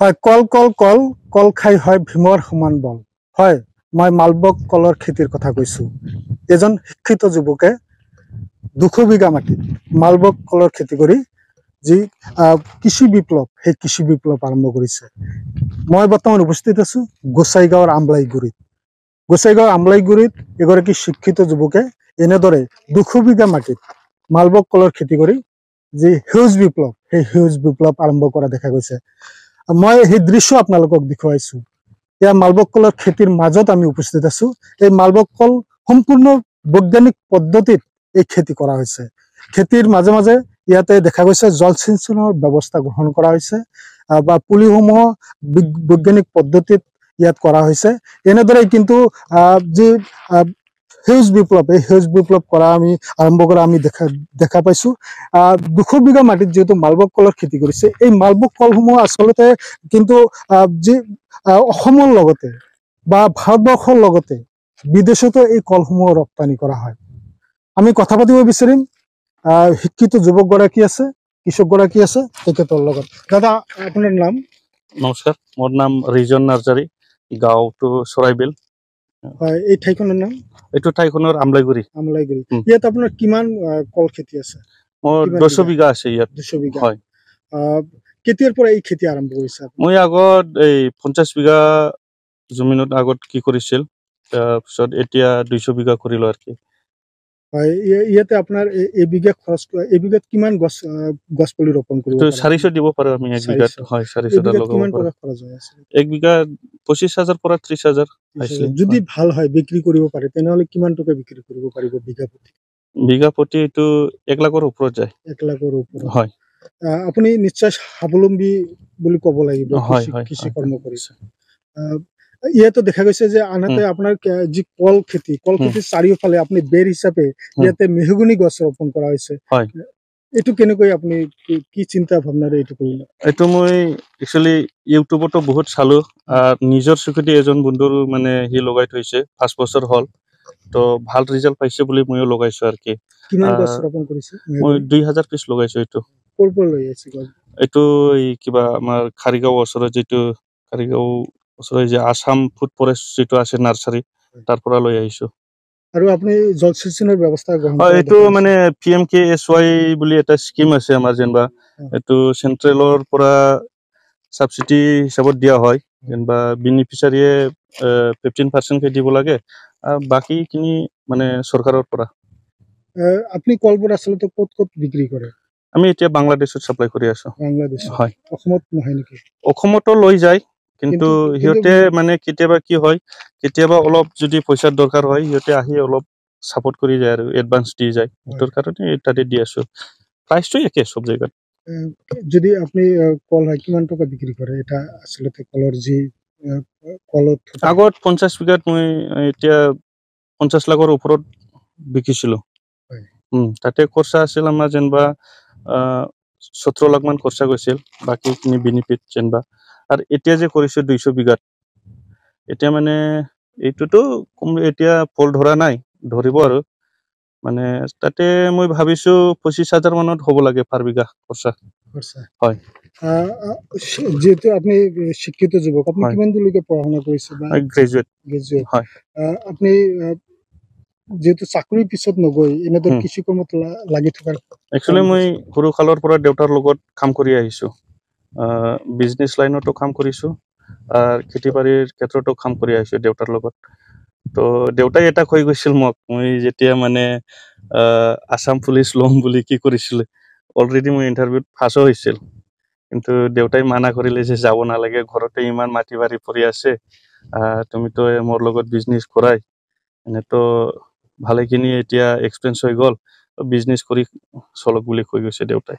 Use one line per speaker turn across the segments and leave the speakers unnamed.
হয় কল কল কল কল খাই হয় ভীমৰ সমান বল হয় মই মালবক কলৰ খেতিৰ কথা কৈছো এজন শিক্ষিত যুৱকে দুশ বিঘা মাটিত মালবক কলৰ খেতি কৰি যি কৃষি বিপ্লৱ সেই কৃষি বিপ্লৱ আৰম্ভ কৰিছে মই বৰ্তমান উপস্থিত আছোঁ গোচাইগাঁৱৰ আমলাইগুৰিত গোচাইগাঁৱৰ আমলাইগুৰিত এগৰাকী শিক্ষিত যুৱকে এনেদৰে দুশ বিঘা মাটিত মালবক কলৰ খেতি কৰি যি সেউজ বিপ্লৱ সেই সেউজ বিপ্লৱ আৰম্ভ কৰা দেখা গৈছে মই সেই দৃশ্য আপোনালোকক দেখুৱাইছো এয়া মালবক কলৰ খেতিৰ মাজত আমি উপস্থিত আছো এই মালবক কল সম্পূৰ্ণ বৈজ্ঞানিক পদ্ধতিত এই খেতি কৰা হৈছে খেতিৰ মাজে মাজে ইয়াতে দেখা গৈছে জলসিঞ্চনৰ ব্যৱস্থা গ্ৰহণ কৰা হৈছে বা পুলিসমূহ বৈজ্ঞানিক পদ্ধতিত ইয়াত কৰা হৈছে এনেদৰে কিন্তু আহ যি আহ সেউজ বিপ্লৱ এই সেউজ বিপ্লৱ কৰা আমি আৰম্ভ কৰা আমি দেখা দেখা পাইছোঁ দুশ বিঘা মাটিত যিহেতু মালবক কলৰ খেতি কৰিছে এই মালবক কলসমূহ আচলতে কিন্তু যি অসমৰ লগতে বা ভাৰতবৰ্ষৰ লগতে বিদেশতো এই কলসমূহ ৰপ্তানি কৰা হয় আমি কথা পাতিব বিচাৰিম শিক্ষিত যুৱকগৰাকী আছে কৃষকগৰাকী আছে তেখেতৰ লগত দাদা আপোনাৰ নাম
নমস্কাৰ মোৰ নাম ৰিজন নাৰ্জাৰী গাঁৱটো চৰাইবিল
হয় এই ঠাইখনৰ নাম
এইটো ঠাইখনৰ আমলাইগুৰি
আমলাইগুৰি ইয়াত আপোনাৰ কিমান কল খেতি আছে দুশ বিঘা
আছে ইয়াত দুশ বিঘা হয়
কেতিয়াৰ পৰা এই খেতি আৰম্ভ কৰিছে
মই আগত এই পঞ্চাছ বিঘা জমিনত আগত কি কৰিছিল তাৰপিছত এতিয়া দুইশ বিঘা কৰিলোঁ আৰু কি
ইয়াতে আপোনাৰ এবিঘা খৰচ এবিঘাত কিমান গছ গছ পুলি ৰোপণ কৰিব
পাৰো আমি এবিঘাত হয় চাৰিশ এবিঘাত পঁচিছ হাজাৰ পৰা ত্ৰিশ হাজাৰ যদি
ভাল হয় বিক্ৰী কৰিব পাৰে তেনেহ'লে কিমান টকা বিক্ৰী কৰিব পাৰিব বিঘা প্ৰতি
বিঘা প্ৰতি এইটো এক লাখৰ ওপৰত যায়
এক লাখৰ ওপৰত হয় আপুনি নিশ্চয় স্বাৱলম্বী বুলি ক'ব লাগিব কৃষি কৰ্ম কৰিছে ইয়াতে দেখা গৈছে যে আনহাতে আপোনাৰ যি কল খেতি কল খেতি চাৰিওফালে আপুনি বেৰ হিচাপে ইয়াতে মেহগুনি গছ ৰোপণ কৰা হৈছে এইটো কেনেকৈ আপুনি কি চিন্তা ভাৱনাৰে এইটো কৰিলে
এইটো মই একচুৱেলি ইউটিউবতো বহুত চালো নিজৰ চুকুটি এজন বন্ধুৰ মানে সি লগাই থৈছে পাঁচ বছৰ হল তো ভাল ৰিজাল্ট পাইছে বুলি ময়ো লগাইছো আৰু কি মই দুই হাজাৰ পিছ লগাইছো এইটো এইটো কিবা আমাৰ খাৰিগাঁও ওচৰত যিটো খাৰিগাঁও যে আসাম ফুড ফৰেস্ট যেটা আছে নাৰ্সাৰি তাৰপৰ লই আইছো
আৰু আপনি জলসিঞ্চনৰ ব্যৱস্থা গ্ৰহণ কৰিছে এটো মানে পিএমকেএছওয়াই
বুলি এটা স্কিম আছে আমাৰ জেনবা এটো সেন্ট্ৰেলৰ পৰা সাবসিডি হিচাপত দিয়া হয় জেনবা বেনিফিচিয়াৰিয়ে ফিফটিন পাৰ্সেন্ট কে দিব লাগে বাকিখিনি মানে সৰকাৰেৰ পৰা
আপনি কলবোৰ আচলতে কত কত বিক্ৰী কৰে
আমি এতিয়া বাংলাদেশত সাপ্লাই কৰে আছো
বাংলাদেশ হয় অসমত নহয় নেকি
অসমতো লৈ যায় কিন্তু সিহঁতে মানে কেতিয়াবা কি হয় কেতিয়াবা অলপ যদি পইচাৰ দৰকাৰ হয় সিহঁতে আহি অলপ ছাপোৰ্ট কৰি যায় আৰু এডভান্স দি যায় সেইটোৰ কাৰণে তাতে দি আছো প্ৰাইচটো একে চব জেগাত
যদি আপুনি কল হয় কিমান টকা বিক্ৰী কৰে এটা আচলতে কলৰ যি কলত আগত পঞ্চাছ বিঘাত মই
এতিয়া পঞ্চাছ লাখৰ ওপৰত বিকিছিলো তাতে খৰচা আছিল আমাৰ যেনিবা সোতৰ লাখমান খৰচা গৈছিল বাকীখিনি বেনিফিট যেনিবা আর এতিয়া যে করেছো দুইশো বিঘাত এটা মানে এইটুতো এতিয়া ফল ধরা নাই ধরব আর মানে তাতে মই ভাবিছো পঁচিশ হাজার মানত হব লাগে পার বিঘা খরচা হয়
যেহেতু আপনি শিক্ষিত যুবক আপনি কিমান দূরকে পড়াশোনা করেছে গ্রেজুয়েট গ্রেজুয়েট হয় আপনি যেহেতু চাকরির পিছত নগৈ এনেদৰে কৃষি কৰ্মত লাগি থকা
একচুৱেলি মই সৰু কালৰ পৰা দেউতাৰ লগত কাম কৰি আহিছো বিজনেছ লাইনতো কাম কৰিছোঁ আৰু খেতি বাৰীৰ ক্ষেত্ৰতো কাম কৰি আহিছোঁ দেউতাৰ লগত তো দেউতাই এটা কৈ গৈছিল মোক মই যেতিয়া মানে আছাম পুলিচ ল'ম বুলি কি কৰিছিলে অলৰেডি মোৰ ইণ্টাৰভিউত ফাৰ্ষ্টো হৈছিল কিন্তু দেউতাই মানা কৰিলে যে যাব নালাগে ঘৰতে ইমান মাটি বাৰী পৰি আছে তুমিতো মোৰ লগত বিজনেছ কৰাই এনেতো ভালেখিনি এতিয়া এক্সপেৰিয়েঞ্চ হৈ গ'ল বিজনেছ কৰি চলক বুলি কৈ গৈছে দেউতাই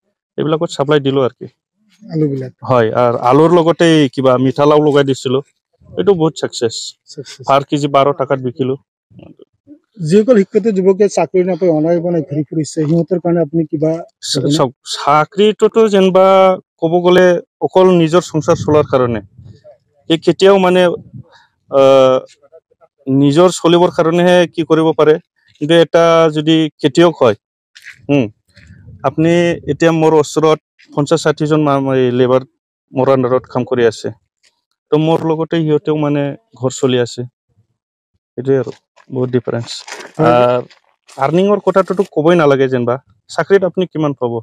এইবিলাকত চাপ্লাই দিলো আৰু কি হয় আর আলুর লগতে কিবা মিঠালাও লগাই দিছিল এটো বহুত সাকসেস পার কেজি 12 টাকাত বিকিলো
যেকল হিকতে যুবকে চাকরি না অনাই বনে ঘুরি ঘুরিছে হিমতর কারণে আপনি কিবা
চাকরি টটো জেনবা কব গলে অকল নিজৰ সংসাৰ চলোৱাৰ কাৰণে এই কেতিয়াও মানে নিজৰ চলিবৰ কাৰণেহে কি কৰিব পাৰে কিন্তু এটা যদি খেতিয়ক হয় আপুনি এতিয়া মোৰ ওচৰত পঞ্চাছ ষাঠিজন লেবাৰ মোৰ আণ্ডাৰত কাম কৰি আছে তো মোৰ লগতে সিহঁতেও মানে ঘৰ চলি আছে সেইটোৱে আৰু বহুত ডিফাৰেঞ্চ আৰ্ণিঙৰ কথাটোতো ক'বই নালাগে যেনিবা চাকৰিত আপুনি কিমান পাব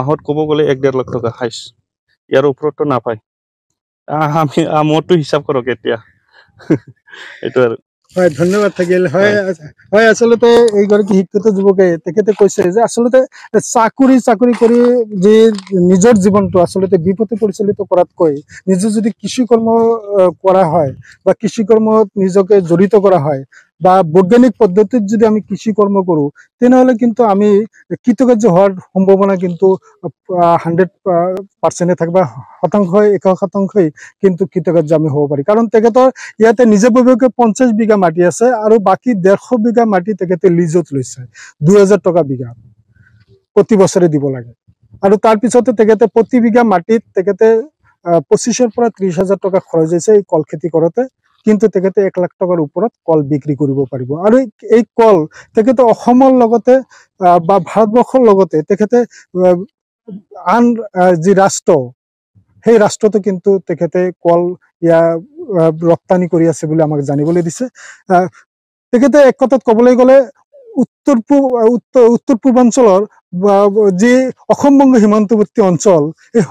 মাহত ক'ব গ'লে এক ডেৰ লাখ টকা হাইছ ইয়াৰ ওপৰততো নাপায় আমি মোৰতো হিচাপ কৰক এতিয়া এইটো আৰু
হয় ধন্যবাদ থাকিল হয় হয় আচলতে এইগৰাকী শিক্ষিত যুৱকে তেখেতে কৈছে যে আচলতে চাকৰি চাকৰি কৰি যি নিজৰ জীৱনটো আচলতে বিপথে পৰিচালিত কৰাতকৈ নিজে যদি কৃষিকৰ্ম কৰা হয় বা কৃষিকৰ্মত নিজকে জড়িত কৰা হয় বা বৈজ্ঞানিক পদ্ধতির যদি আমি কৃষি কর্ম করু তাহলে কিন্তু আমি কৃতকার্য হওয়ার সম্ভাবনা কিন্তু হান্ড্রেড পার্সেন্টে থাকবে শতাংশ এক শতাংশই কিন্তু কৃতকার্য আমি হ'ব পাৰি কাৰণ তেখেতৰ ইয়াতে নিজাববীয়াকৈ পঞ্চাশ বিঘা মাটি আছে আৰু বাকী ডেৰশ বিঘা মাটি তেখেতে লিজত লৈছে দুহেজাৰ টকা বিঘা প্ৰতি বছৰে দিব লাগে আৰু তাৰপিছতে তেখেতে প্ৰতি বিঘা মাটিত তেখেতে পঁচিছৰ পৰা ত্ৰিছ হাজাৰ টকা খৰচ হৈছে এই কল খেতি কৰোঁতে কিন্তু তেখেতে এক লাখ টকাৰ ওপৰত কল বিক্ৰী কৰিব পাৰিব আৰু এই কল তেখেতে অসমৰ লগতে বা ভাৰতবৰ্ষৰ লগতে তেখেতে আন যি ৰাষ্ট্ৰ সেই ৰাষ্ট্ৰটো কিন্তু তেখেতে কল ইয়াৰ ৰপ্তানি কৰি আছে বুলি আমাক জানিবলৈ দিছে তেখেতে এক কথাত ক'বলৈ গ'লে উত্তৰ উত্তৰ পূব উত্তৰ পূৰ্বাঞ্চলৰ বা যি অসম বংগ সীমান্তৱৰ্তী অঞ্চল এই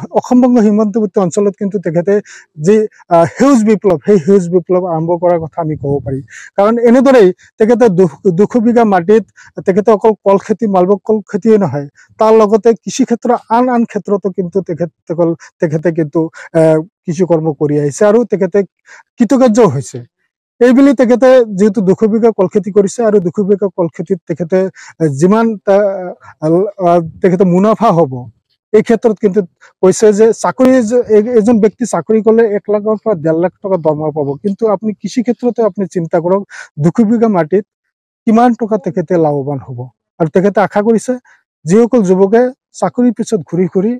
বংগ সীমান্তৱৰ্তী অঞ্চলত কিন্তু তেখেতে যি সেউজ বিপ্লৱ সেই সেউজ বিপ্লৱ আৰম্ভ কৰাৰ কথা আমি কব কাৰণ এনেদৰেই তেখেতে তখেতে দুশ বিঘা মাটিত তেখেতে অকল কল খেতি মালবক কল খেতিয়ে নহয় তাৰ লগতে কৃষি ক্ষেত্ৰৰ আন আন ক্ষেত্ৰতো কিন্তু তেখেতসকল তেখেতে কিন্তু কৃষি কৰ্ম কৰি আহিছে আৰু তেখেতে কৃতকাৰ্যও হৈছে এইবুলি তেখেতে যেহেতু দুশ বিঘা কল খেতি কৰিছে আৰু দুশ বিঘা কল খেতিত তেখেতে যিমান তেখেতে মুনাফা হ'ব এই ক্ষেত্ৰত কিন্তু কৈছে যে চাকৰি এজন ব্যক্তি চাকৰি কৰিলে এক লাখৰ পৰা ডেৰ লাখ টকা দৰমহা পাব কিন্তু আপুনি কৃষি ক্ষেত্ৰতে আপুনি চিন্তা কৰক দুশ বিঘা মাটিত কিমান টকা তেখেতে লাভৱান হ'ব আৰু তেখেতে আশা কৰিছে যিসকল যুৱকে চাকৰিৰ পিছত ঘূৰি ঘূৰি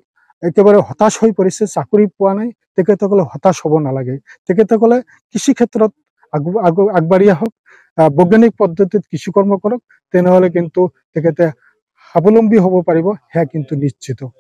একেবাৰে হতাশ হৈ পৰিছে চাকৰি পোৱা নাই তেখেতসকলে হতাশ হ'ব নালাগে তেখেতসকলে কৃষি ক্ষেত্ৰত আগবাঢ়ি আহক বৈজ্ঞানিক পদ্ধতিত কৃষি কৰ্ম কৰক তেনেহলে কিন্তু তেখেতে স্বাৱলম্বী হব পাৰিব সেয়া কিন্তু নিশ্চিত